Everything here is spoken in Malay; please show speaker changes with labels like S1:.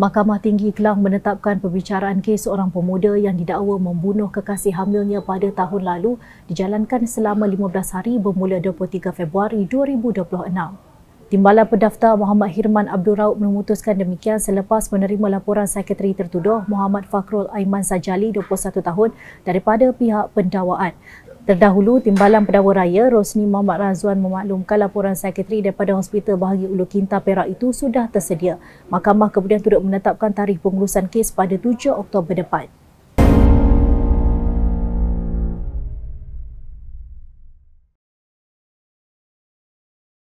S1: Mahkamah Tinggi Kelang menetapkan perbicaraan kes seorang pemuda yang didakwa membunuh kekasih hamilnya pada tahun lalu dijalankan selama 15 hari bermula 23 Februari 2026. Timbalan pendaftar Muhammad Hirman Abdul Raub memutuskan demikian selepas menerima laporan Sekretari Tertuduh Muhammad Fakrul Aiman Sajali 21 tahun daripada pihak pendawaan. Terdahulu, Timbalan Pendawa Raya Rosni Muhammad Razuan memaklumkan laporan sekretari daripada Hospital Bahagi Ulu Kinta Perak itu sudah tersedia. Mahkamah kemudian turut menetapkan tarikh pengurusan kes pada 7 Oktober depan.